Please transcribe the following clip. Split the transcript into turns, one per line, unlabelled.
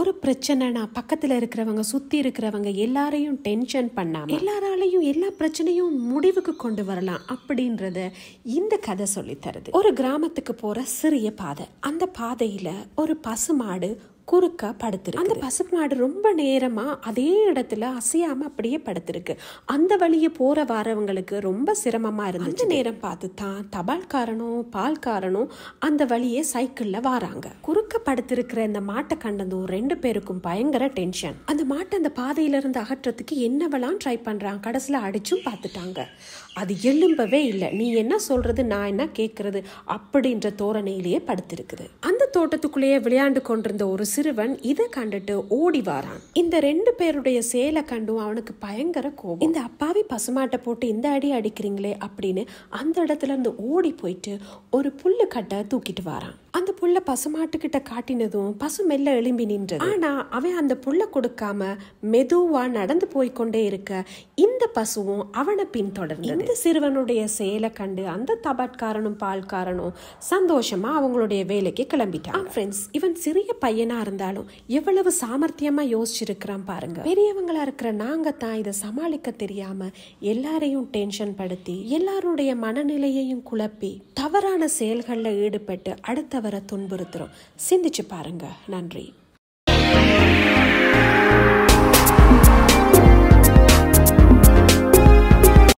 ஒரு பிரச்சனைனா பக்கத்தில் இருக்கிறவங்க சுற்றி இருக்கிறவங்க எல்லாரையும் டென்ஷன் பண்ணாமல் எல்லாராலையும் எல்லா பிரச்சனையும் முடிவுக்கு கொண்டு வரலாம் அப்படின்றத இந்த கதை சொல்லித்தருது ஒரு கிராமத்துக்கு போகிற சிறிய பாதை அந்த பாதையில் ஒரு பசுமாடு குறுக்காக படுத்துருக்கு அந்த பசுப்பு மாடு ரொம்ப நேரமாக அதே இடத்துல அசையாமல் அப்படியே படுத்துருக்கு அந்த வழியை போகிற வரவங்களுக்கு ரொம்ப சிரமமாக இருந்து அந்த நேரம் பார்த்து தான் தபால்காரனும் பால்காரனும் அந்த வழியே சைக்கிளில் வாராங்க குறுக்க படுத்திருக்கிற இந்த மாட்டை கண்டதும் ரெண்டு பேருக்கும் பயங்கர டென்ஷன் அந்த மாட்டை அந்த இருந்து அகற்றத்துக்கு என்னவெல்லாம் ட்ரை பண்ணுறான் கடைசியில் அடிச்சும் பார்த்துட்டாங்க அது எலும்பவே இல்லை நீ என்ன சொல்கிறது நான் என்ன கேட்குறது அப்படின்ற தோரணையிலேயே படுத்திருக்குது அந்த தோட்டத்துக்குள்ளேயே விளையாண்டு கொண்டிருந்த ஒரு சிறுவன் இதை கண்டுட்டு ஓடி வாரான் இந்த ரெண்டு பேருடைய சேலை கண்டும் அவனுக்கு பயங்கர கோபம் இந்த அப்பாவி பசுமாட்டை போட்டு இந்த அடி அடிக்கிறீங்களே அப்படின்னு அந்த இடத்துல இருந்து ஓடி போயிட்டு ஒரு புல்லு கட்டை தூக்கிட்டு வாரான் அந்த புள்ள பசுமாட்டுக்கிட்ட காட்டினதும் பசு மெல்ல எழும்பி நின்றது ஆனா அவன் அந்த புள்ள கொடுக்காம மெதுவா நடந்து கொண்டே இருக்க இந்த பசுவும் அவனை பின்தொடர்ந்து இந்த சிறுவனுடைய செயலை கண்டு அந்த தபாட்காரனும் பால்காரனும் சந்தோஷமா அவங்களுடைய வேலைக்கு கிளம்பிட்டான் ஃப்ரெண்ட்ஸ் இவன் சிறிய பையனா இருந்தாலும் எவ்வளவு சாமர்த்தியமா யோசிச்சிருக்கிறான் பாருங்க பெரியவங்களா இருக்கிற நாங்க தான் இதை சமாளிக்க தெரியாம எல்லாரையும் டென்ஷன் படுத்தி எல்லாருடைய மனநிலையையும் குழப்பி தவறான செயல்களில் ஈடுபட்டு அடுத்தவரை துன்புறுத்துகிறோம் சிந்திச்சு பாருங்கள் நன்றி